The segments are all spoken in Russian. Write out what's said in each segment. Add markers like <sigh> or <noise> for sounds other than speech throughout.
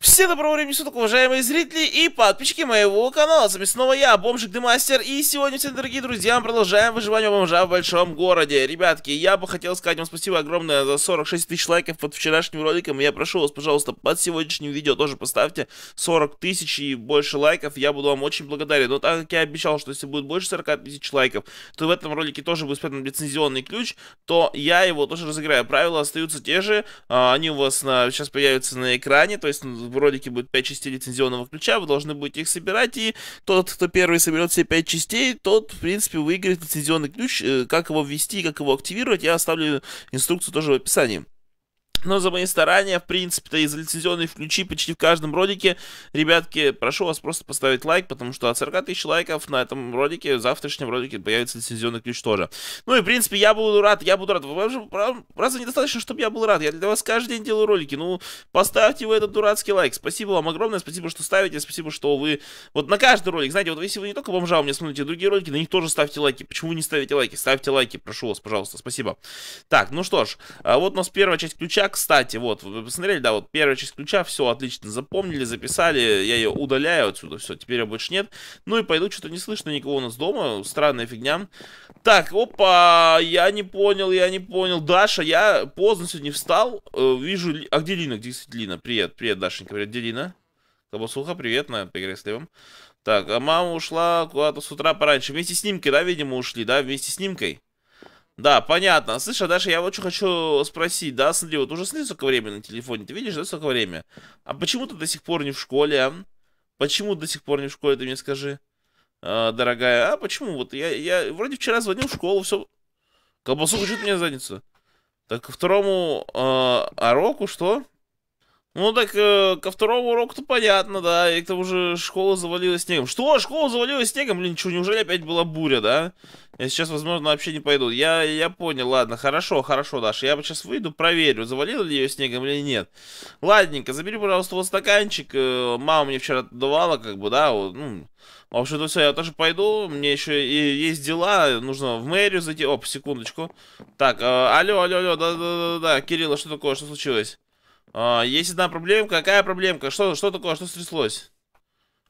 Всем доброго времени суток, уважаемые зрители и подписчики моего канала. С вами снова я, Бомжик Демастер. И сегодня, все дорогие друзья, мы продолжаем выживание бомжа в большом городе. Ребятки, я бы хотел сказать вам спасибо огромное за 46 тысяч лайков под вчерашним роликом. Я прошу вас, пожалуйста, под сегодняшним видео тоже поставьте 40 тысяч и больше лайков. Я буду вам очень благодарен. Но так как я обещал, что если будет больше 40 тысяч лайков, то в этом ролике тоже будет спрятан лицензионный ключ, то я его тоже разыграю. Правила остаются те же. А, они у вас на... сейчас появятся на экране, то есть в ролике будет 5 частей лицензионного ключа, вы должны будете их собирать, и тот, кто первый соберет все 5 частей, тот, в принципе, выиграет лицензионный ключ, э, как его ввести, как его активировать, я оставлю инструкцию тоже в описании. Но за мои старания, в принципе-то, из лицензионной включи почти в каждом ролике. Ребятки, прошу вас просто поставить лайк, потому что от 40 тысяч лайков на этом ролике, в завтрашнем ролике появится лицензионный ключ тоже. Ну и, в принципе, я буду рад, я буду рад. Вам же разве недостаточно, чтобы я был рад? Я для вас каждый день делаю ролики. Ну, поставьте вы этот дурацкий лайк. Спасибо вам огромное, спасибо, что ставите, спасибо, что вы... Вот на каждый ролик, знаете, вот если вы не только бомжа у меня смотрите, другие ролики, на них тоже ставьте лайки. Почему не ставите лайки? Ставьте лайки, прошу вас, пожалуйста, спасибо. Так, ну что ж, а вот у нас первая часть ключа, кстати, вот, вы посмотрели, да, вот первая часть ключа, все отлично, запомнили, записали, я ее удаляю отсюда, все, теперь ее больше нет. Ну и пойду, что-то не слышно никого у нас дома, странная фигня. Так, опа, я не понял, я не понял. Даша, я поздно сегодня встал, э, вижу... А где Лина? Где, кстати, Лина? Привет, привет, Дашенька, привет, где Лина? Кабасуха, привет, на игре с левым. Так, а мама ушла куда-то с утра пораньше. Вместе с Нимкой, да, видимо, ушли, да, вместе с Нимкой? Да, понятно. Слышь, а Даша, я очень хочу спросить, да, смотри, вот уже слышишь, сколько времени на телефоне, ты видишь, да, сколько времени? А почему ты до сих пор не в школе, а? Почему до сих пор не в школе, ты мне скажи, э, дорогая? А почему? Вот я, я вроде вчера звонил в школу, все. Колбасу хочу мне задницу. Так, второму э, а, Ароку что? Ну так э, ко второму уроку-то понятно, да, и к тому же школа завалилась снегом. Что, школа завалилась снегом? Блин, что, неужели опять была буря, да? Я сейчас, возможно, вообще не пойду. Я, я понял, ладно, хорошо, хорошо, Даша, я сейчас выйду, проверю, завалила ли ее снегом или нет. Ладненько, забери, пожалуйста, вот стаканчик, э, мама мне вчера давала, как бы, да, вот, ну... В общем, то все, я тоже пойду, мне еще и есть дела, нужно в мэрию зайти. Оп, секундочку. Так, э, алло, алло, алло, да-да-да, Кирилла, что такое, что случилось? А, есть одна проблемка. Какая проблемка? Что, что такое? Что стряслось?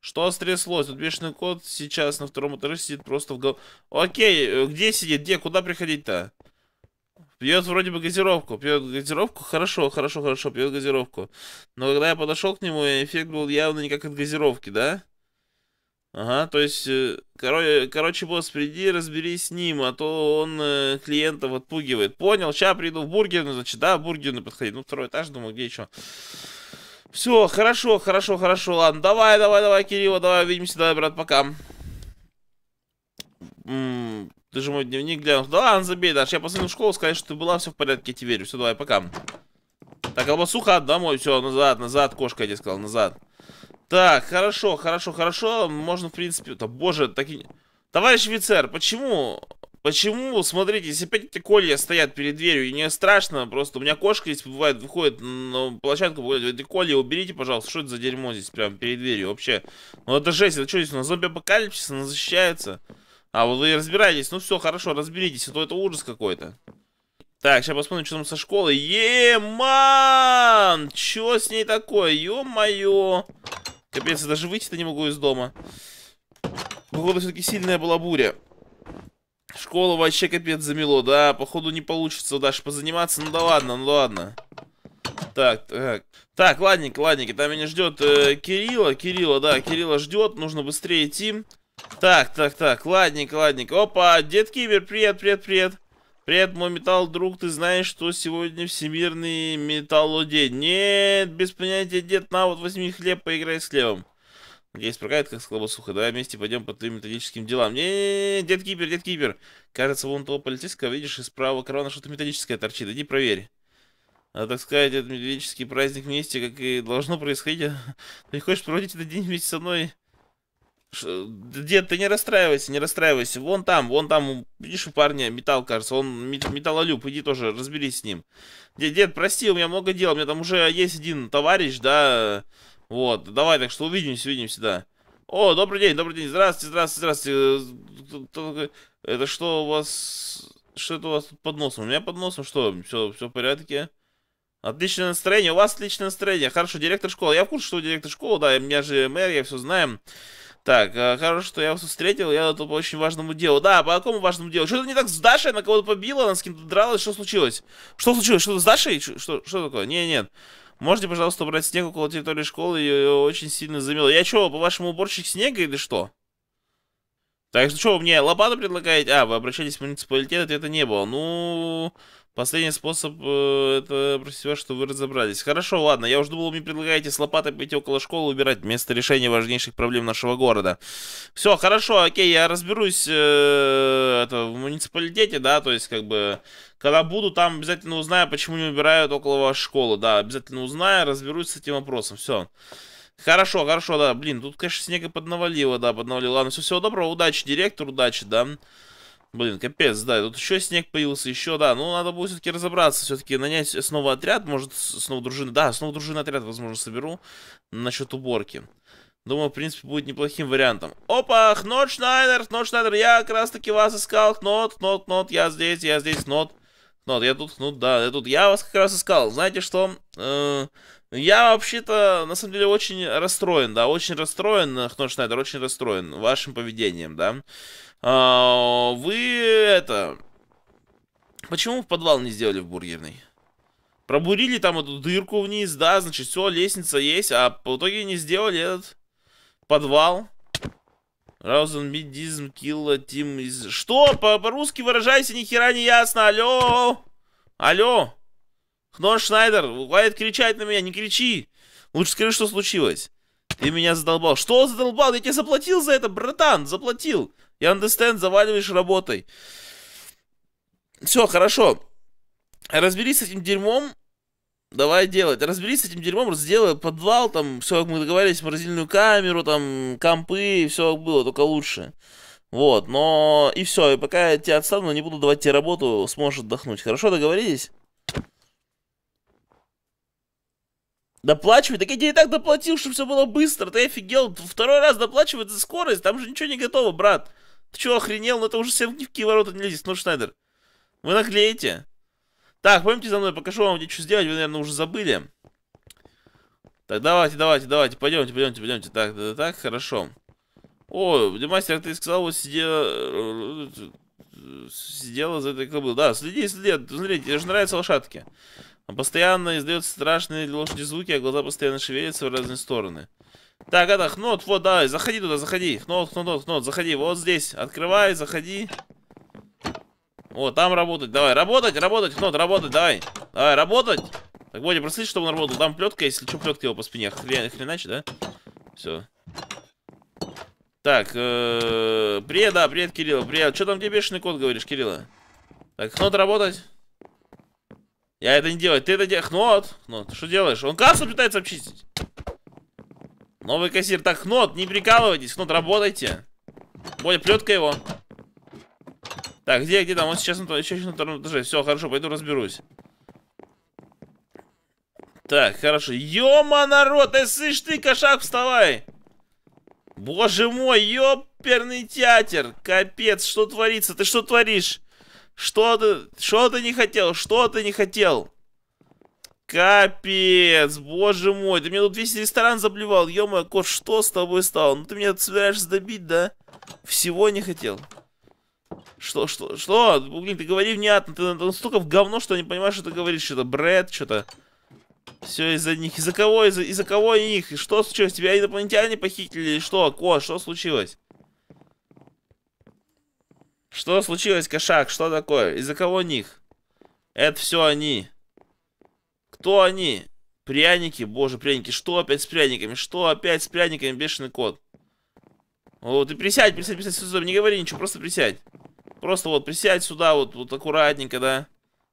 Что стряслось? Тут бешеный кот сейчас на втором этаже сидит просто в гол... Окей, э, где сидит? Где? Куда приходить-то? Пьет вроде бы газировку. Пьет газировку? Хорошо, хорошо, хорошо, пьет газировку. Но когда я подошел к нему, эффект был явно не как от газировки, да? Ага, то есть, э, короче, короче, босс, приди, разберись с ним, а то он э, клиентов отпугивает. Понял, сейчас приду в бургер, ну, значит, да, в подходи. Ну, второй этаж, думаю, где еще? Все, хорошо, хорошо, хорошо, ладно, давай, давай, давай, Кирилла, давай, увидимся, давай, брат, пока. М -м, ты же мой дневник глянул. Да ладно, забей, Даш, я позвоню в школу, сказать, что ты была, все в порядке, я тебе верю. Все, давай, пока. Так, колбасуха, а домой, все, назад, назад, кошка, я тебе сказал, назад. Так, хорошо, хорошо, хорошо. Можно, в принципе... Да, боже, такие... Товарищ офицер, почему... Почему, смотрите, если опять эти колья стоят перед дверью, и не страшно, просто у меня кошка здесь бывает, выходит на площадку, говорит, эти колья уберите, пожалуйста, что это за дерьмо здесь прямо перед дверью вообще? Ну это жесть, это что здесь, у нас? зомби апокалипсис, она защищается? А, вот вы разбираетесь, ну все, хорошо, разберитесь, а то это ужас какой-то. Так, сейчас посмотрим, что там со школы. Еман! Что с ней такое? Ё-моё! Капец, даже выйти-то не могу из дома. Походу, все-таки сильная была буря. Школа вообще капец замело. Да, походу не получится даже позаниматься. Ну да ладно, ну да ладно. Так, так. Так, ладненько, ладненько. Там меня ждет э, Кирилла. Кирилла, да, Кирилла ждет. Нужно быстрее идти. Так, так, так. Ладненько, ладненько. Опа, дед Кибер, привет, привет, привет. Привет, мой металл, друг, ты знаешь, что сегодня всемирный металлодень? Нет, без понятия, дед, на, вот возьми хлеб, поиграй с хлебом. Надеюсь, прокатит, как с колбасухой. Давай вместе пойдем по твоим металлическим делам. не не, -не, дед Кипер, дед Кипер. Кажется, вон того полицейского, видишь, из правого кармана что-то металлическое торчит. Иди проверь. А, так сказать, этот металлический праздник вместе, как и должно происходить. <laughs> Ты хочешь проводить этот день вместе со мной? Дед, ты не расстраивайся, не расстраивайся. Вон там, вон там, видишь, у парня металл, кажется, он металлолюб, иди тоже разберись с ним. Дед, дед, прости, у меня много дел, у меня там уже есть один товарищ, да, вот, давай, так что увидимся, увидимся, да. О, добрый день, добрый день, здравствуйте, здравствуйте, здравствуйте. Э, это что у вас, что это у вас тут под носом? У меня под носом что, все, все в порядке? Отличное настроение, у вас отличное настроение, хорошо, директор школы, я в курсе, что директор школы, да, меня же мэр, я все знаю. Так, э, хорошо, что я вас встретил, я тут по очень важному делу. Да, по какому важному делу? Что-то не так с Дашей, она кого-то побила, она с кем-то далась, что случилось? Что случилось? Что-то с Дашей? Что, что такое? Не, нет. Можете, пожалуйста, убрать снег около территории школы, ее очень сильно замело. Я что, по-вашему, уборщик снега или что? Так что что, вы мне лопату предлагаете? А, вы обращались в муниципалитет, это не было. Ну... Последний способ э, это про себя, что вы разобрались. Хорошо, ладно, я уже думал, вы мне предлагаете с лопатой пойти около школы убирать место решения важнейших проблем нашего города. Все, хорошо, окей, я разберусь э, это, в муниципалитете, да, то есть как бы... Когда буду, там обязательно узнаю, почему не убирают около вашей школы. Да, обязательно узнаю, разберусь с этим вопросом. Все. Хорошо, хорошо, да. Блин, тут, конечно, снега поднавалило, да, поднавалило. Ладно, все, всего доброго, удачи, директор, удачи, да. Блин, капец, да, тут еще снег появился, еще, да. Ну, надо будет все-таки разобраться, все-таки нанять снова отряд, может, снова дружина, Да, снова дружина отряд, возможно, соберу насчет уборки. Думаю, в принципе, будет неплохим вариантом. Опа, Хнот Шнайдер, Хнот Шнайдер, я как раз-таки вас искал, Хнот, Хнот, Хнот, я здесь, я здесь, Хнот. Хнот, я тут, ну да, я тут, я вас как раз искал. Знаете что? Э я вообще-то, на самом деле, очень расстроен, да, очень расстроен, э, Хношнайдер, очень расстроен вашим поведением, да. А, вы это... Почему в подвал не сделали в бургерной? Пробурили там эту дырку вниз, да, значит, все, лестница есть, а в итоге не сделали этот подвал. Раузенбидизм, килла, тим из... Что? По-русски выражайся, ни не ясно, алло! Алло! Но, Шнайдер, хватит кричать на меня, не кричи. Лучше скажи, что случилось. Ты меня задолбал. Что задолбал? Я тебе заплатил за это, братан, заплатил. Я understand, заваливаешь работой. Все, хорошо. Разберись с этим дерьмом. Давай делать. Разберись с этим дерьмом, сделай подвал, там, все, как мы договорились, морозильную камеру, там, компы, все как было, только лучше. Вот, но и все, и пока я тебя отстану, не буду давать тебе работу, сможешь отдохнуть. Хорошо договорились? Доплачивай? Так я тебе и так доплатил, чтобы все было быстро. Ты офигел. Второй раз доплачивать за скорость. Там же ничего не готово, брат. Ты что, охренел? Ну это уже всем в какие ворота не лезет. Ну, Шнайдер, вы наклеите. Так, пойдемте за мной, покажу вам, где что сделать. Вы, наверное, уже забыли. Так, давайте, давайте, давайте. Пойдемте, пойдемте, пойдемте. Так, да, да, так, хорошо. О, Демастер, ты сказал, вот сидела... Э, э, э, сидела за этой кобылой. Да, следи, следи. Смотрите, тебе же нравятся лошадки. Он постоянно издает страшные лошади звуки, а глаза постоянно шевелятся в разные стороны. Так, это Хнот, вот, давай, заходи туда, заходи. Хнот, Хнот, Хнот, заходи, вот здесь. Открывай, заходи. Вот, там работать, давай, работать, работать, Хнот, работать, давай. Давай, работать. Так, Бодя, проследить, чтобы он работал. Там плетка, если что, плетка его по спине. Хрен, хреначе, да? Все. Так, э -э, привет, да, привет, Кирилл, привет. Что там тебе бешеный кот говоришь, Кирилла? Так, Хнот, работать. Я это не делаю. Ты это делаешь. Хнот. Хнот, что делаешь? Он кассу пытается обчистить. Новый кассир. Так, Хнот, не прикалывайтесь. Хнот, работайте. Более плетка его. Так, где, где там? Он сейчас на, втором этаже. Все, хорошо, пойду разберусь. Так, хорошо. Ёма, народ, ты слышь ты, кошак, вставай. Боже мой, ёперный театр. Капец, что творится? Ты что творишь? Что ты, что ты не хотел? Что ты не хотел? Капец, боже мой, ты мне тут весь ресторан заблевал. Ё-моё, кот, что с тобой стало? Ну ты меня собираешься добить, да? Всего не хотел. Что, что, что? Блин, ты говори внятно, ты настолько в говно, что не понимаешь, что ты говоришь. Что-то бред, что-то... Все из-за них. Из-за кого? Из-за из, -за, кого их? И что случилось? Тебя инопланетяне похитили? Что? Ко, что случилось? Что случилось, кошак? Что такое? Из-за кого них? Это все они. Кто они? Пряники? Боже, пряники. Что опять с пряниками? Что опять с пряниками, бешеный кот? Вот, и присядь, присядь, присядь сюда. Не говори ничего, просто присядь. Просто вот присядь сюда, вот, вот аккуратненько, да.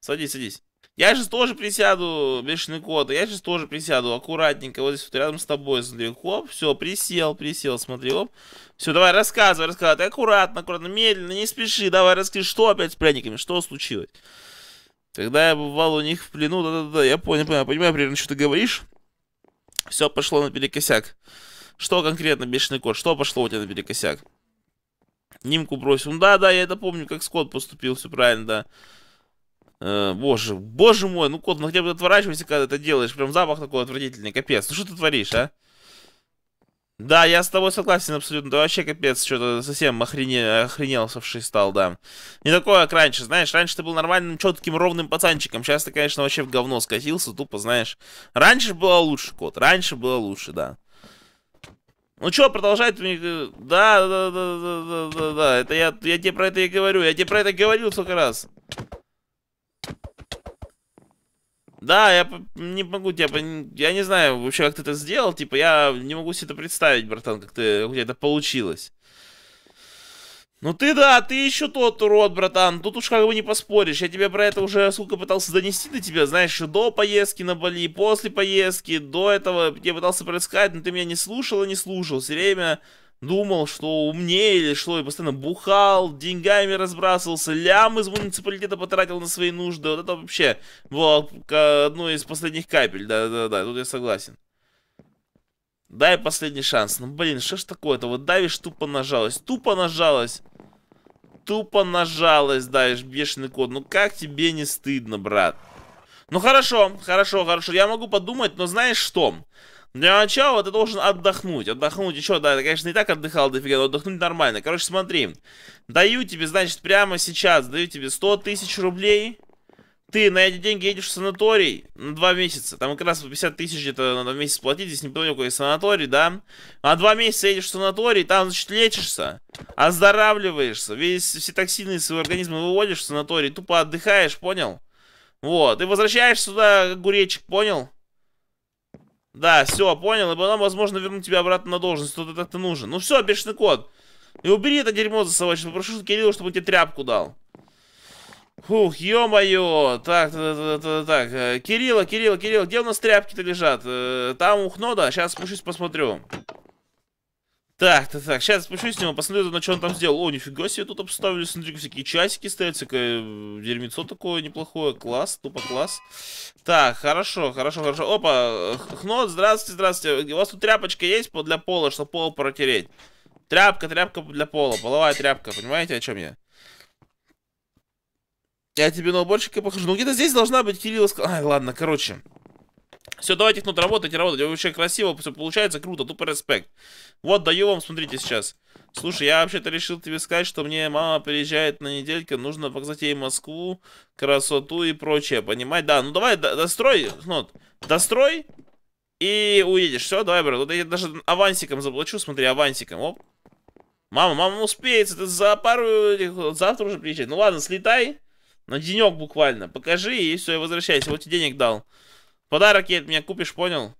Садись, садись. Я сейчас тоже присяду, бешеный кот, я сейчас тоже присяду, аккуратненько, вот здесь вот рядом с тобой, смотри, хоп, все, присел, присел, смотри, оп. Все, давай, рассказывай, рассказывай, ты аккуратно, аккуратно, медленно, не спеши, давай, расскажи, что опять с пряниками, что случилось? Когда я бывал у них в плену, да-да-да, я понял, понял, понимаю примерно, что ты говоришь. Все пошло на перекосяк. Что конкретно, бешеный кот, что пошло у тебя на перекосяк? Нимку бросил. да, да, я это помню, как Скотт поступил, все правильно, да. Э, боже, боже мой, ну кот, ну хотя бы отворачивайся, когда это делаешь. Прям запах такой отвратительный, капец. Ну что ты творишь, а? Да, я с тобой согласен абсолютно. Ты вообще капец, что-то совсем охрене... охренелсовший стал, да. Не такое, как раньше, знаешь. Раньше ты был нормальным, четким, ровным пацанчиком. Сейчас ты, конечно, вообще в говно скатился, тупо, знаешь. Раньше было лучше, кот. Раньше было лучше, да. Ну что, продолжает мне... Э, да, да, да, да, да, да, да. Это я, я тебе про это и говорю. Я тебе про это говорил сколько раз. Да, я не могу тебя, я не знаю вообще, как ты это сделал, типа, я не могу себе это представить, братан, как, ты, как у тебя это получилось. Ну ты да, ты еще тот урод, братан, тут уж как бы не поспоришь, я тебе про это уже сколько пытался донести до тебя, знаешь, до поездки на Бали, после поездки, до этого я пытался проискать, но ты меня не слушал и не слушал, все время думал, что умнее или что, и постоянно бухал, деньгами разбрасывался, лям из муниципалитета потратил на свои нужды. Вот это вообще было одной из последних капель, да-да-да, тут я согласен. Дай последний шанс. Ну, блин, что ж такое-то? Вот давишь, тупо нажалась. Тупо нажалась. Тупо нажалась, давишь, бешеный код. Ну, как тебе не стыдно, брат? Ну, хорошо, хорошо, хорошо. Я могу подумать, но знаешь что? Для начала ты должен отдохнуть. Отдохнуть еще, да, ты, конечно, и так отдыхал дофига, но отдохнуть нормально. Короче, смотри. Даю тебе, значит, прямо сейчас, даю тебе 100 тысяч рублей. Ты на эти деньги едешь в санаторий на 2 месяца. Там как раз по 50 тысяч где-то надо в месяц платить. Здесь неподалеку есть санаторий, да? А 2 месяца едешь в санаторий, там, значит, лечишься, оздоравливаешься. Весь, все токсины из своего организма выводишь в санаторий, тупо отдыхаешь, понял? Вот, и возвращаешься сюда, огуречек, понял? Да, все, понял. И потом, возможно, верну тебя обратно на должность. Тут это ты нужен. Ну все, бешеный кот. И убери это дерьмо за собой. Попрошу Кирилла, чтобы он тебе тряпку дал. Фух, ё-моё. Так, так, так, так. Э, Кирилла, Кирилла, Кирилла, где у нас тряпки-то лежат? Э, там ухно, да? Сейчас спущусь, посмотрю. Так, так, так, сейчас спущусь с него, посмотрю, на что он там сделал. О, нифига себе, тут обставили, смотри, всякие часики стоят, всякое э, дерьмецо такое неплохое. Класс, тупо класс. Так, хорошо, хорошо, хорошо. Опа, Хнот, здравствуйте, здравствуйте. У вас тут тряпочка есть для пола, чтобы пол протереть? Тряпка, тряпка для пола, половая тряпка, понимаете, о чем я? Я тебе на уборщика похожу. Ну, где-то здесь должна быть Кирилла... Ай, ладно, короче. Все, давайте их тут работать, работать. Вообще красиво, все получается, круто, тупо респект. Вот, даю вам, смотрите сейчас. Слушай, я вообще-то решил тебе сказать, что мне мама приезжает на недельку, нужно показать ей Москву, красоту и прочее, Понимаешь? Да, ну давай, до дострой, ну, дострой и уедешь. Все, давай, брат, вот я даже авансиком заплачу, смотри, авансиком, оп. Мама, мама ну успеется, ты за пару, завтра уже приезжает. Ну ладно, слетай на денек буквально, покажи и все, я возвращаюсь. вот тебе денег дал. Подарок Подарки от меня купишь, понял?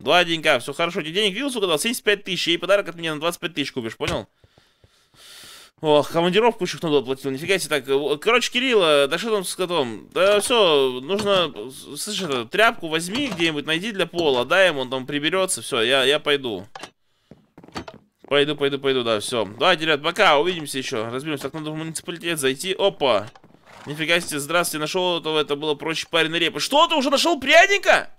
Два денька, все хорошо. Тебе денег видел, сука, дал? 75 тысяч. И подарок от меня на 25 тысяч купишь, понял? Ох, командировку еще кто-то оплатил, нифига себе так. Короче, Кирилла, да что там с котом? Да все, нужно, слышишь, это, тряпку возьми где-нибудь, найди для пола, дай ему, он там приберется, все, я, я пойду. Пойду, пойду, пойду, да, все. Давайте, ребят, пока, увидимся еще. Разберемся, так надо в муниципалитет зайти. Опа! Нифига себе, здравствуйте, нашел этого, это было проще парень репы. Что, ты уже нашел пряника?